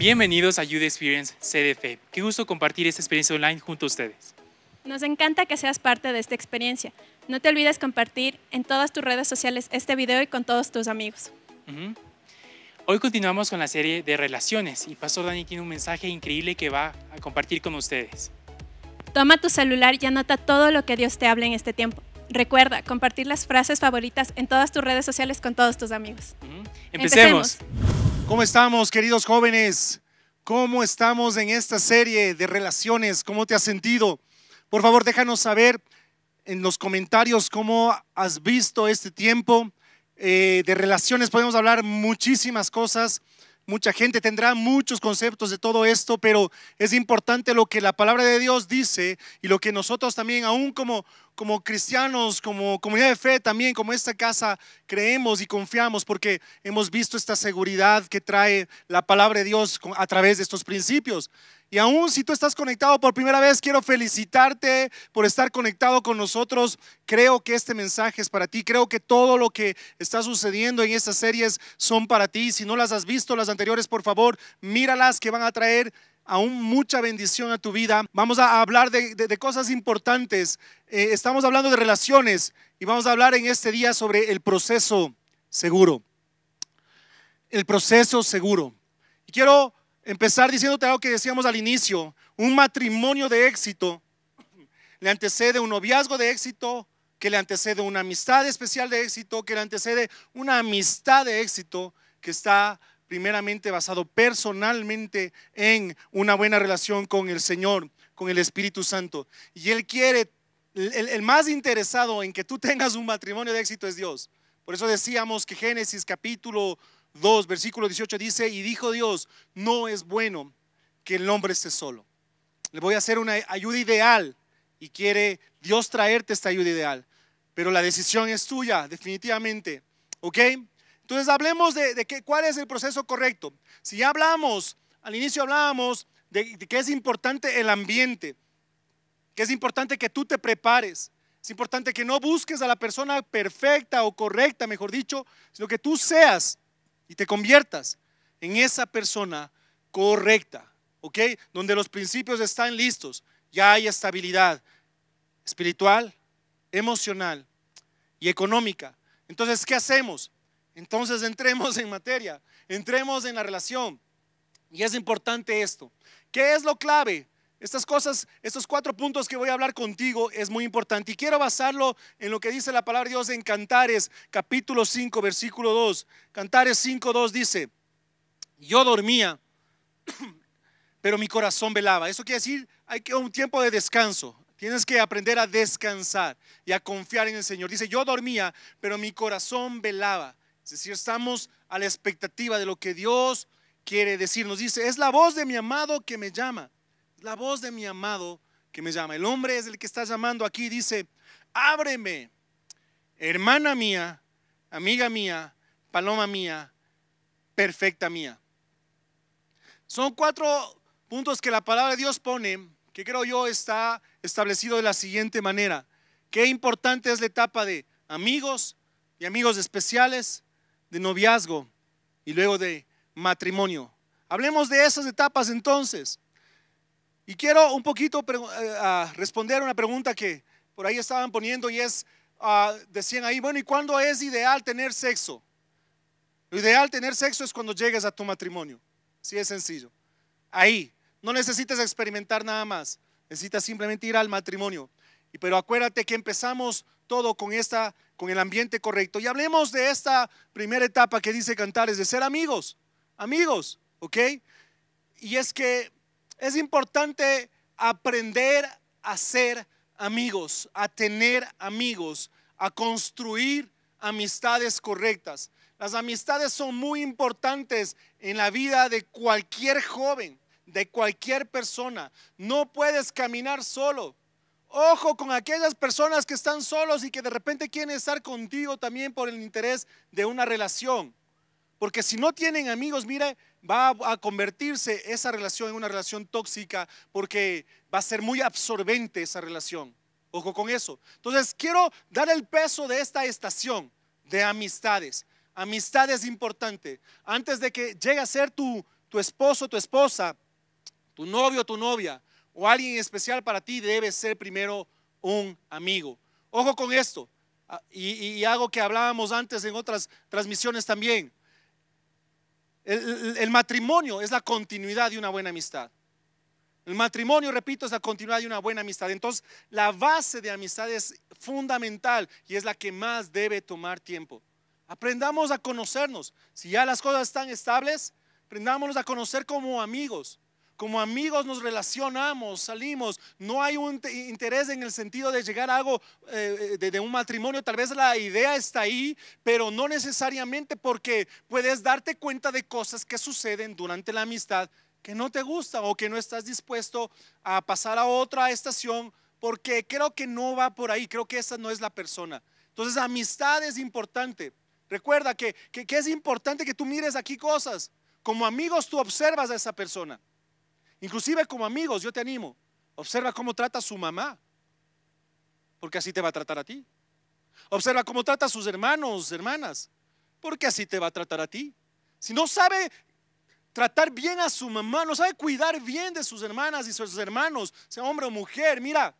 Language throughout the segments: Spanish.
Bienvenidos a Youth Experience CDF. Qué gusto compartir esta experiencia online junto a ustedes. Nos encanta que seas parte de esta experiencia. No te olvides compartir en todas tus redes sociales este video y con todos tus amigos. Hoy continuamos con la serie de relaciones y Pastor Dani tiene un mensaje increíble que va a compartir con ustedes. Toma tu celular y anota todo lo que Dios te hable en este tiempo. Recuerda compartir las frases favoritas en todas tus redes sociales con todos tus amigos. Empecemos. ¿Cómo estamos, queridos jóvenes? ¿Cómo estamos en esta serie de relaciones? ¿Cómo te has sentido? Por favor, déjanos saber en los comentarios cómo has visto este tiempo eh, de relaciones. Podemos hablar muchísimas cosas Mucha gente tendrá muchos conceptos de todo esto, pero es importante lo que la palabra de Dios dice y lo que nosotros también, aún como, como cristianos, como comunidad de fe, también como esta casa, creemos y confiamos porque hemos visto esta seguridad que trae la palabra de Dios a través de estos principios. Y aún si tú estás conectado por primera vez, quiero felicitarte por estar conectado con nosotros. Creo que este mensaje es para ti. Creo que todo lo que está sucediendo en estas series son para ti. Si no las has visto, las anteriores, por favor, míralas que van a traer aún mucha bendición a tu vida. Vamos a hablar de, cosas importantes. Eh, estamos hablando de relaciones y vamos a hablar en este día sobre el proceso seguro. El proceso seguro. Y quiero empezar diciéndote algo que decíamos al inicio. Un matrimonio de éxito le antecede un noviazgo de éxito, que le antecede una amistad especial de éxito, que le antecede una amistad de éxito que está primeramente basado personalmente en una buena relación con el Señor, con el Espíritu Santo. Y Él quiere, el, el más interesado en que tú tengas un matrimonio de éxito es Dios. Por eso decíamos que Génesis capítulo 2, versículo 18 dice, y dijo Dios, no es bueno que el hombre esté solo. Le voy a hacer una ayuda ideal y quiere Dios traerte esta ayuda ideal. Pero la decisión es tuya, definitivamente. ¿Ok? Entonces hablemos de, cuál es el proceso correcto. Si ya hablamos, al inicio hablábamos de que es importante el ambiente, que es importante que tú te prepares, es importante que no busques a la persona perfecta o correcta, mejor dicho, sino que tú seas y te conviertas en esa persona correcta, ¿ok? Donde los principios están listos, ya hay estabilidad espiritual, emocional y económica. Entonces, ¿qué hacemos? Entonces entremos en materia, entremos en la relación. Y es importante esto. ¿Qué es lo clave estas cosas, estos cuatro puntos que voy a hablar contigo es muy importante y quiero basarlo en lo que dice la palabra de Dios en Cantares, capítulo 5, versículo 2. Cantares 5, 2 dice, yo dormía, pero mi corazón velaba. Eso quiere decir, hay que un tiempo de descanso. Tienes que aprender a descansar y a confiar en el Señor. Dice, yo dormía, pero mi corazón velaba. Es decir, estamos a la expectativa de lo que Dios quiere decir Nos Dice, es la voz de mi amado que me llama la voz de mi amado que me llama. El hombre es el que está llamando aquí, dice, ábreme, hermana mía, amiga mía, paloma mía, perfecta mía. Son cuatro puntos que la palabra de Dios pone, que creo yo está establecido de la siguiente manera. Qué importante es la etapa de amigos, Y amigos especiales, de noviazgo y luego de matrimonio. Hablemos de esas etapas entonces. Y quiero un poquito responder eh, responder una pregunta que por ahí estaban poniendo y es, ah, decían ahí, bueno, ¿y cuándo es ideal tener sexo? Lo ideal tener sexo es cuando llegues a tu matrimonio. Si es sencillo. Ahí, no necesitas experimentar nada más, necesitas simplemente ir al matrimonio. Y pero acuérdate que empezamos todo con esta con el ambiente correcto. Y hablemos de esta primera etapa que dice cantar Es de ser amigos, amigos, ¿ok? Y es que es importante aprender a ser amigos, a tener amigos, a construir amistades correctas. Las amistades son muy importantes en la vida de cualquier joven, de cualquier persona. No puedes caminar solo. Ojo con aquellas personas que están solos y que de repente quieren estar contigo también por el interés de una relación. Porque si no tienen amigos, mire, va a convertirse esa relación en una relación tóxica porque va a ser muy absorbente esa relación. Ojo con eso. Entonces, quiero dar el peso de esta estación de amistades. Amistades es importante. Antes de que llegue a ser tu, tu esposo, tu esposa, tu novio, tu novia o alguien especial para ti, debe ser primero un amigo. Ojo con esto. Ah, y algo que hablábamos antes en otras transmisiones también el, matrimonio es la continuidad de una buena amistad. El matrimonio, repito, es la continuidad de una buena amistad. Entonces, la base de amistad es fundamental y es la que más debe tomar tiempo. Aprendamos a conocernos. Si ya las cosas están estables, aprendámonos a conocer como amigos como amigos nos relacionamos, salimos, no hay un interés en el sentido de llegar a algo eh, de, un matrimonio, tal vez la idea está ahí, pero no necesariamente porque puedes darte cuenta de cosas que suceden durante la amistad que no te gusta o que no estás dispuesto a pasar a otra estación porque creo que no va por ahí, creo que esa no es la persona. Entonces, amistad es importante. Recuerda que es importante que tú mires aquí cosas. Como amigos tú observas a esa persona. Inclusive como amigos, yo te animo. Observa cómo trata a su mamá, porque así te va a tratar a ti. Observa cómo trata a sus hermanos, hermanas, porque así te va a tratar a ti. Si no sabe tratar bien a su mamá, no sabe cuidar bien de sus hermanas y sus hermanos, sea hombre o mujer, mira,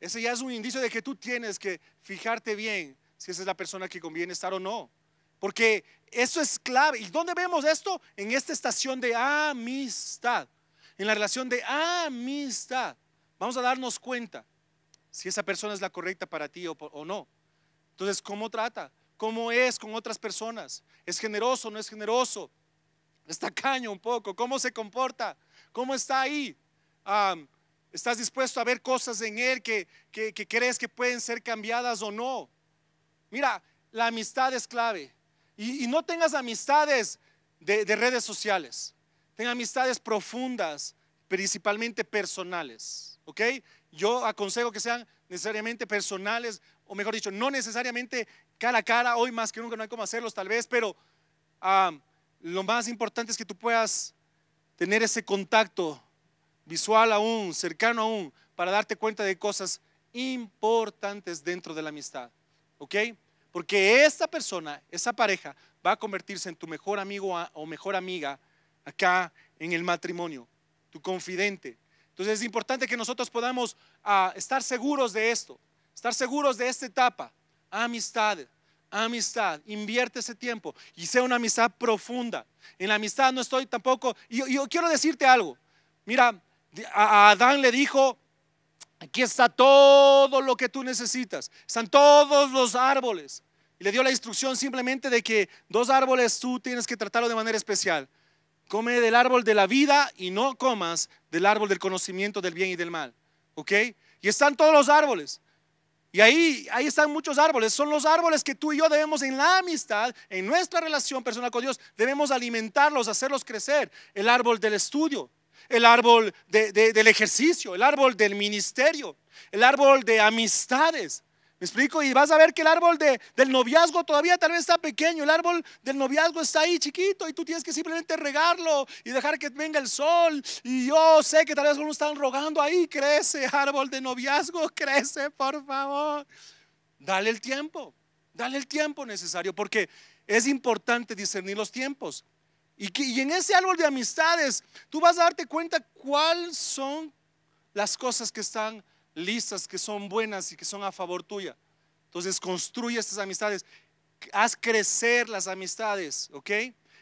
ese ya es un indicio de que tú tienes que fijarte bien si esa es la persona que conviene estar o no. Porque eso es clave. ¿Y dónde vemos esto? En esta estación de amistad. En la relación de amistad. Vamos a darnos cuenta si esa persona es la correcta para ti o, no. Entonces, ¿cómo trata? ¿Cómo es con otras personas? ¿Es generoso o no es generoso? está caño un poco? ¿Cómo se comporta? ¿Cómo está ahí? ¿Estás dispuesto a ver cosas en él que crees que pueden ser cambiadas o no? Mira, la amistad es clave. Y, no tengas amistades de, redes sociales. Tengas amistades profundas, principalmente personales. ¿Ok? Yo aconsejo que sean necesariamente personales, o mejor dicho, no necesariamente cara a cara, hoy más que nunca no hay cómo hacerlos tal vez, pero ah, lo más importante es que tú puedas tener ese contacto visual aún, cercano aún, para darte cuenta de cosas importantes dentro de la amistad. ¿Ok? Porque esta persona, esa pareja, va a convertirse en tu mejor amigo o mejor amiga acá en el matrimonio, tu confidente. Entonces es importante que nosotros podamos ah, estar seguros de esto, estar seguros de esta etapa. Amistad, amistad, invierte ese tiempo y sea una amistad profunda. En la amistad no estoy tampoco, y yo, yo quiero decirte algo, mira, a Adán le dijo, aquí está todo lo que tú necesitas, están todos los árboles, y le dio la instrucción simplemente de que dos árboles tú tienes que tratarlo de manera especial. Come del árbol de la vida y no comas del árbol del conocimiento del bien y del mal. ¿Ok? Y están todos los árboles. Y ahí, ahí están muchos árboles. Son los árboles que tú y yo debemos en la amistad, en nuestra relación personal con Dios, debemos alimentarlos, hacerlos crecer. El árbol del estudio, el árbol del ejercicio, el árbol del ministerio, el árbol de amistades, ¿Me explico? Y vas a ver que el árbol del noviazgo todavía tal vez está pequeño, el árbol del noviazgo está ahí chiquito y tú tienes que simplemente regarlo y dejar que venga el sol. Y yo sé que tal vez algunos están rogando ahí, crece árbol de noviazgo, crece, por favor. Dale el tiempo, dale el tiempo necesario porque es importante discernir los tiempos. Y, y en ese árbol de amistades tú vas a darte cuenta cuáles son las cosas que están listas que son buenas y que son a favor tuya. Entonces construye estas amistades, haz crecer las amistades, ¿ok?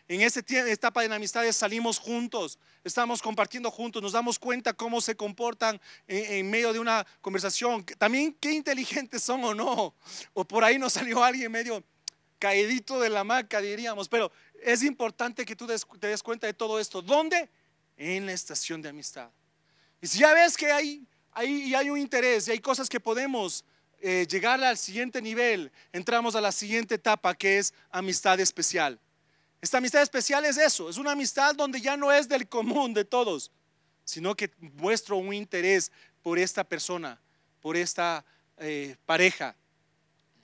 En este esta etapa de amistades salimos juntos, estamos compartiendo juntos, nos damos cuenta cómo se comportan en, medio de una conversación. También qué inteligentes son o no. O por ahí nos salió alguien medio caedito de la maca diríamos. Pero es importante que tú te des cuenta de todo esto. ¿Dónde? En la estación de amistad. Y si ya ves que hay y hay un interés y hay cosas que podemos eh, llegar al siguiente nivel, entramos a la siguiente etapa que es amistad especial. Esta amistad especial es eso, es una amistad donde ya no es del común de todos, sino que muestro un interés por esta persona, por esta eh, pareja.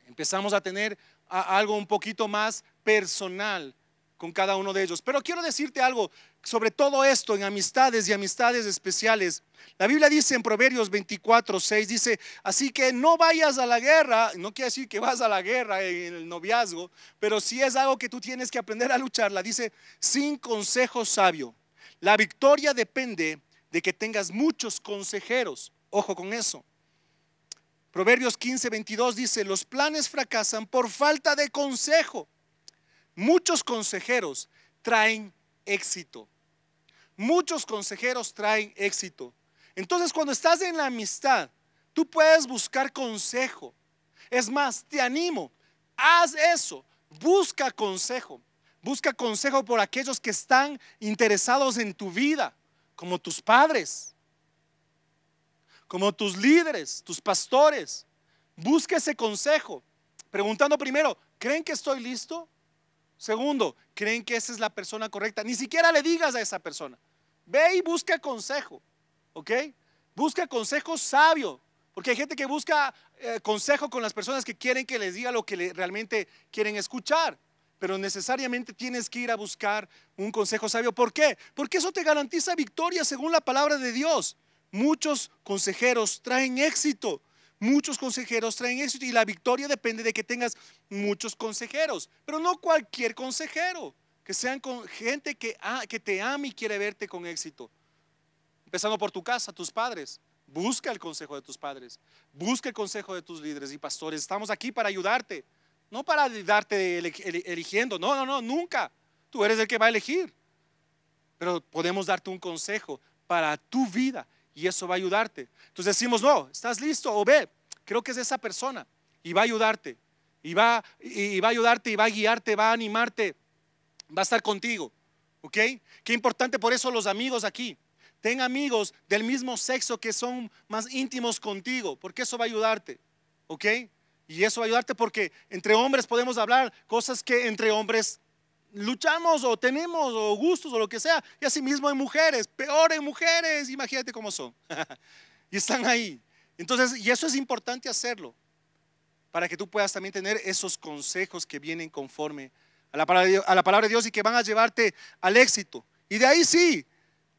Empezamos a tener algo un poquito más personal con cada uno de ellos. Pero quiero decirte algo sobre todo esto en amistades y amistades especiales. La Biblia dice en Proverbios 24, 6, dice, así que no vayas a la guerra, no quiere decir que vas a la guerra en el noviazgo, pero si es algo que tú tienes que aprender a lucharla. Dice, sin consejo sabio. La victoria depende de que tengas muchos consejeros. Ojo con eso. Proverbios 15, 22 dice, los planes fracasan por falta de consejo Muchos consejeros traen éxito. Muchos consejeros traen éxito. Entonces cuando estás en la amistad, tú puedes buscar consejo. Es más, te animo, haz eso, busca consejo. Busca consejo por aquellos que están interesados en tu vida, como tus padres, como tus líderes, tus pastores. Busca ese consejo, preguntando primero, ¿creen que estoy listo? Segundo, creen que esa es la persona correcta. Ni siquiera le digas a esa persona. Ve y busca consejo, ¿ok? Busca consejo sabio, porque hay gente que busca eh, consejo con las personas que quieren que les diga lo que realmente quieren escuchar. Pero necesariamente tienes que ir a buscar un consejo sabio. ¿Por qué? Porque eso te garantiza victoria según la palabra de Dios. Muchos consejeros traen éxito, muchos consejeros traen éxito y la victoria depende de que tengas muchos consejeros, pero no cualquier consejero, que sean con gente que, ah, que te ama y quiere verte con éxito. Empezando por tu casa, tus padres. Busca el consejo de tus padres, busca el consejo de tus líderes y pastores. Estamos aquí para ayudarte, no para darte eligiendo. No, no, no, nunca. Tú eres el que va a elegir. Pero podemos darte un consejo para tu vida y eso va a ayudarte. Entonces decimos, no, estás listo o ve, creo que es esa persona y va a ayudarte, y va, y va a ayudarte, y va a guiarte, va a animarte, va a estar contigo. ¿Ok? Qué importante por eso los amigos aquí. Ten amigos del mismo sexo que son más íntimos contigo, porque eso va a ayudarte. ¿Ok? Y eso va a ayudarte porque entre hombres podemos hablar cosas que entre hombres luchamos o tenemos o gustos o lo que sea. Y mismo hay mujeres, peor en mujeres, imagínate cómo son. y están ahí. Entonces, y eso es importante hacerlo, para que tú puedas también tener esos consejos que vienen conforme a la palabra de Dios, y que van a llevarte al éxito. Y de ahí sí,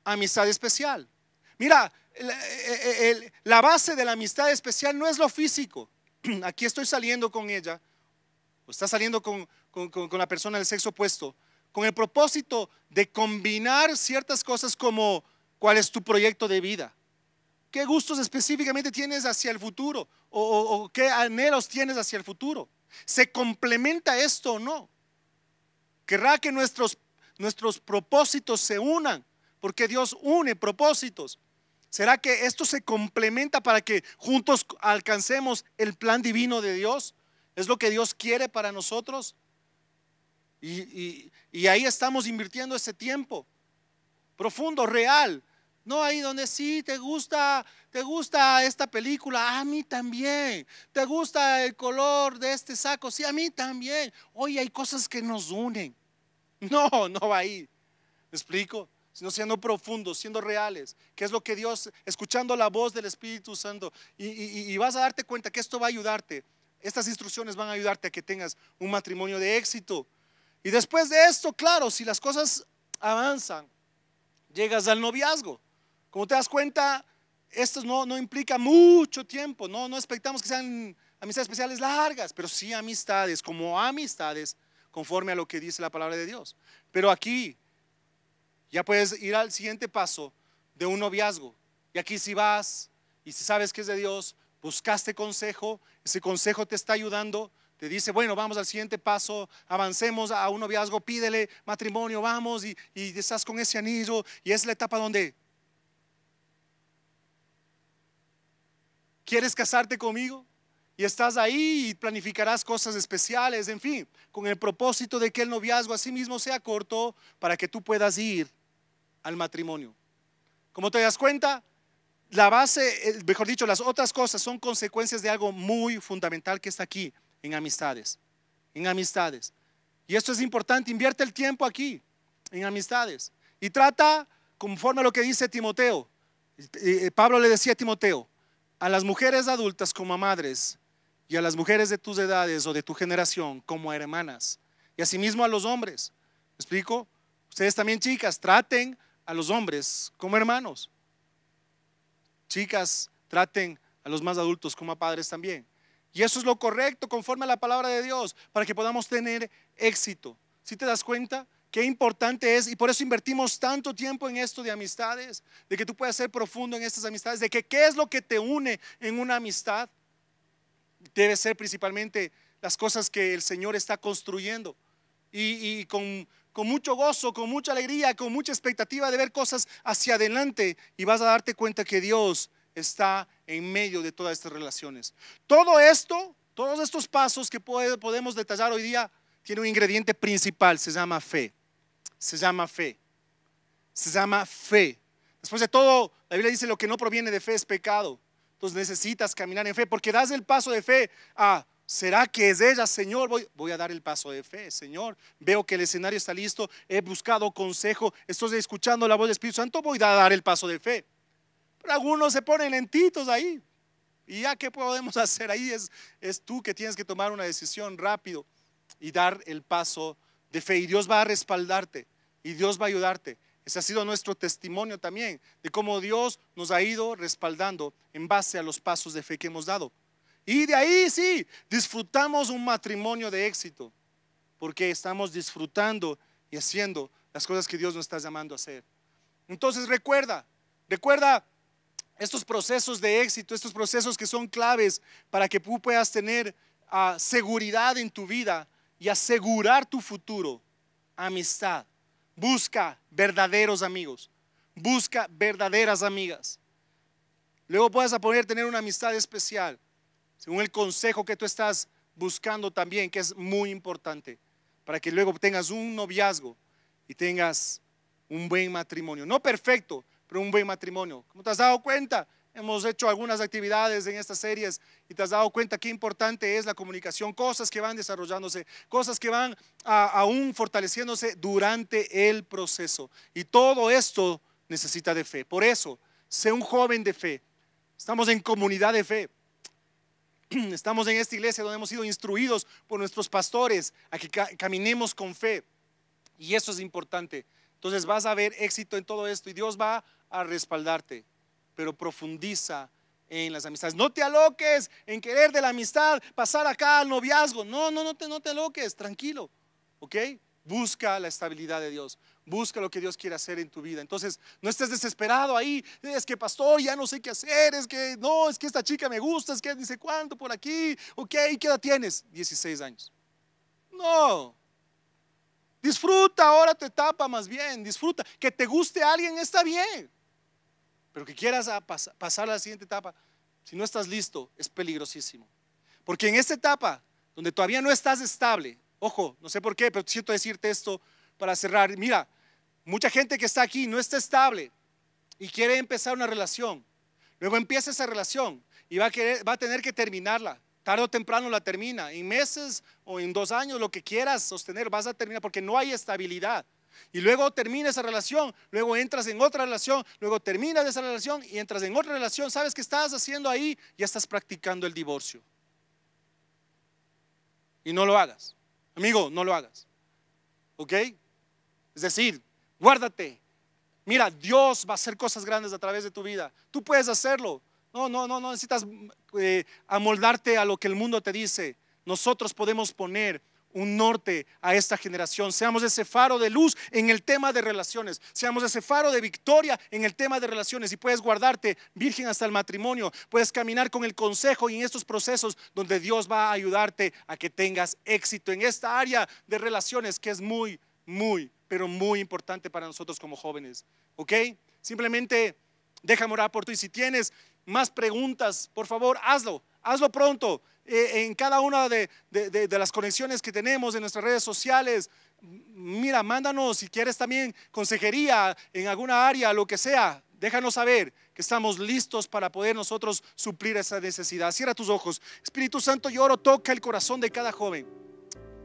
amistad especial. Mira, la base de la amistad especial no es lo físico. Aquí estoy saliendo con ella o está saliendo con, la persona del sexo opuesto, con el propósito de combinar ciertas cosas como cuál es tu proyecto de vida, qué gustos específicamente tienes hacia el futuro o, qué anhelos tienes hacia el futuro. ¿Se complementa esto o no? Querrá que nuestros propósitos se unan, porque Dios une propósitos. ¿Será que esto se complementa para que juntos alcancemos el plan divino de Dios? ¿Es lo que Dios quiere para nosotros? Y, ahí estamos invirtiendo ese tiempo profundo, real. No ahí donde sí, te gusta, te gusta esta película, a mí también. Te gusta el color de este saco, sí, a mí también. Hoy hay cosas que nos unen. No, no va ahí. ¿Me explico? Sino siendo profundos, siendo reales. qué es lo que Dios, escuchando la voz del Espíritu Santo. Y, y vas a darte cuenta que esto va a ayudarte estas instrucciones van a ayudarte a que tengas un matrimonio de éxito. Y después de esto, claro, si las cosas avanzan, llegas al noviazgo. Como te das cuenta, esto no, no implica mucho tiempo, no, no expectamos que sean amistades especiales largas, pero sí amistades, como amistades, conforme a lo que dice la palabra de Dios. Pero aquí ya puedes ir al siguiente paso de un noviazgo. Y aquí si vas y si sabes que es de Dios, buscaste consejo, ese consejo te está ayudando, te dice, bueno, vamos al siguiente paso, avancemos a un noviazgo, pídele matrimonio, vamos y, estás con ese anillo y es la etapa donde ¿Quieres casarte conmigo? Y estás ahí y planificarás cosas especiales, en fin, con el propósito de que el noviazgo así mismo sea corto para que tú puedas ir al matrimonio. Como te das cuenta, la base, mejor dicho, las otras cosas son consecuencias de algo muy fundamental que está aquí, en amistades, en amistades. Y esto es importante, invierte el tiempo aquí, en amistades. Y trata conforme a lo que dice Timoteo. Eh, eh, Pablo le decía a Timoteo, a las mujeres adultas como a madres y a las mujeres de tus edades o de tu generación como a hermanas. Y asimismo a los hombres. ¿Me explico? Ustedes también chicas, traten a los hombres como hermanos. Chicas, traten a los más adultos como a padres también. Y eso es lo correcto conforme a la palabra de Dios para que podamos tener éxito. Si te das cuenta, qué importante es, y por eso invertimos tanto tiempo en esto de amistades, de que tú puedas ser profundo en estas amistades, de que qué es lo que te une en una amistad. Debe ser principalmente las cosas que el Señor está construyendo. y con con mucho gozo, con mucha alegría, con mucha expectativa de ver cosas hacia adelante y vas a darte cuenta que Dios está en medio de todas estas relaciones. Todo esto, todos estos pasos que podemos detallar hoy día, tiene un ingrediente principal, se llama fe. Se llama fe. Se llama fe. Después de todo, la Biblia dice lo que no proviene de fe es pecado. Entonces necesitas caminar en fe porque das el paso de fe a ¿Será que es ella, Señor? Voy, a dar el paso de fe, Señor. Veo que el escenario está listo, he buscado consejo, estoy escuchando la voz del Espíritu Santo, voy a dar el paso de fe. Pero algunos se ponen lentitos ahí. ¿Y ya qué podemos hacer ahí? Es, es tú que tienes que tomar una decisión rápido y dar el paso de fe. Y Dios va a respaldarte y Dios va a ayudarte. Ese ha sido nuestro testimonio también de cómo Dios nos ha ido respaldando en base a los pasos de fe que hemos dado. Y de ahí sí, disfrutamos un matrimonio de éxito, porque estamos disfrutando y haciendo las cosas que Dios nos está llamando a hacer. Entonces recuerda, recuerda estos procesos de éxito, estos procesos que son claves para que tú puedas tener ah, seguridad en tu vida y asegurar tu futuro. Amistad. Busca verdaderos amigos. Busca verdaderas amigas. Luego puedas poder tener una amistad especial según el consejo que tú estás buscando también, que es muy importante, para que luego tengas un noviazgo y tengas un buen matrimonio. No perfecto, pero un buen matrimonio. Como te has dado cuenta? Hemos hecho algunas actividades en estas series y te has dado cuenta qué importante es la comunicación, cosas que van desarrollándose, cosas que van aún fortaleciéndose durante el proceso. Y todo esto necesita de fe. Por eso, sé un joven de fe. Estamos en comunidad de fe. estamos en esta iglesia donde hemos sido instruidos por nuestros pastores a que caminemos con fe. Y eso es importante. Entonces vas a ver éxito en todo esto y Dios va a respaldarte, pero profundiza en las amistades. No te aloques en querer de la amistad pasar acá al noviazgo. No, no, no te, no te aloques, tranquilo. ¿Ok? Busca la estabilidad de Dios. Busca lo que Dios quiere hacer en tu vida. Entonces, no estés desesperado ahí. Es que, pastor, ya no sé qué hacer. Es que, no, es que esta chica me gusta. Es que dice cuánto por aquí. Ok, ¿qué edad tienes? 16 años. No. Disfruta ahora tu etapa más bien. Disfruta. Que te guste alguien está bien. Pero que quieras pasar a la siguiente etapa, si no estás listo, es peligrosísimo. Porque en esta etapa, donde todavía no estás estable, ojo, no sé por qué, pero siento decirte esto para cerrar, mira, mucha gente que está aquí no está estable y quiere empezar una relación. Luego empieza esa relación y va a, va a tener que terminarla. Tarde o temprano la termina. En meses o en dos años, lo que quieras sostener, vas a terminar porque no hay estabilidad. Y luego termina esa relación, luego entras en otra relación, luego terminas esa relación y entras en otra relación. ¿Sabes qué estás haciendo ahí? Ya estás practicando el divorcio. Y no lo hagas. Amigo, no lo hagas. ¿Ok? Es decir, guárdate. Mira, Dios va a hacer cosas grandes a través de tu vida. Tú puedes hacerlo. No, no, no, no necesitas eh, amoldarte a lo que el mundo te dice. Nosotros podemos poner un norte a esta generación. Seamos ese faro de luz en el tema de relaciones. Seamos ese faro de victoria en el tema de relaciones. Y puedes guardarte virgen hasta el matrimonio. Puedes caminar con el consejo y en estos procesos donde Dios va a ayudarte a que tengas éxito en esta área de relaciones que es muy, muy pero muy importante para nosotros como jóvenes. ¿Ok? Simplemente Déjame orar por ti. Y si tienes más preguntas, por favor, hazlo. Hazlo pronto. Eh, en cada una de, de, las conexiones que tenemos en nuestras redes sociales, mira, mándanos si quieres también consejería en alguna área, lo que sea. Déjanos saber que estamos listos para poder nosotros suplir esa necesidad. Cierra tus ojos. Espíritu Santo, lloro toca el corazón de cada joven.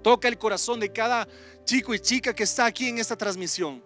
Toca el corazón de cada chico y chica que está aquí en esta transmisión.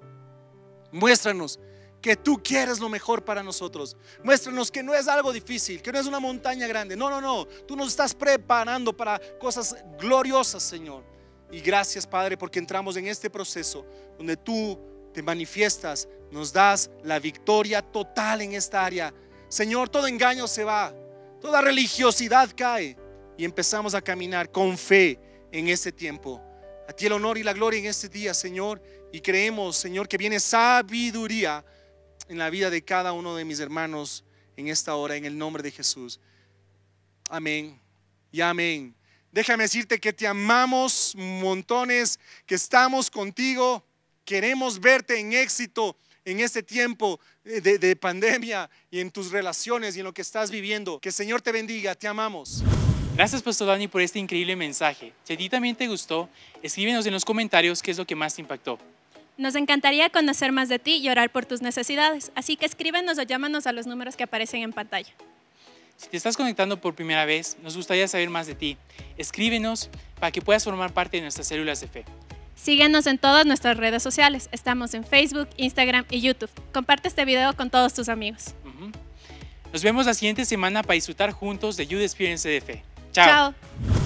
Muéstranos que tú quieres lo mejor para nosotros. Muéstranos que no es algo difícil, que no es una montaña grande. No, no, no. Tú nos estás preparando para cosas gloriosas, Señor. Y gracias, Padre, porque entramos en este proceso donde tú te manifiestas, nos das la victoria total en esta área. Señor, todo engaño se va, toda religiosidad cae y empezamos a caminar con fe en este tiempo. A ti el honor y la gloria en este día, Señor. Y creemos, Señor, que viene sabiduría en la vida de cada uno de mis hermanos en esta hora, en el nombre de Jesús. Amén y amén. Déjame decirte que te amamos montones, que estamos contigo, queremos verte en éxito en este tiempo eh, de, pandemia y en tus relaciones y en lo que estás viviendo. Que Señor te bendiga, te amamos. Gracias, Pastor Dani, por este increíble mensaje. Si a ti también te gustó, escríbenos en los comentarios qué es lo que más te impactó. Nos encantaría conocer más de ti y orar por tus necesidades, así que escríbenos o llámanos a los números que aparecen en pantalla. Si te estás conectando por primera vez, nos gustaría saber más de ti. Escríbenos para que puedas formar parte de nuestras células de fe. Síguenos en todas nuestras redes sociales. Estamos en Facebook, Instagram y YouTube. Comparte este video con todos tus amigos. Nos vemos la siguiente semana para disfrutar juntos de Youth Experience de Fe. c h a o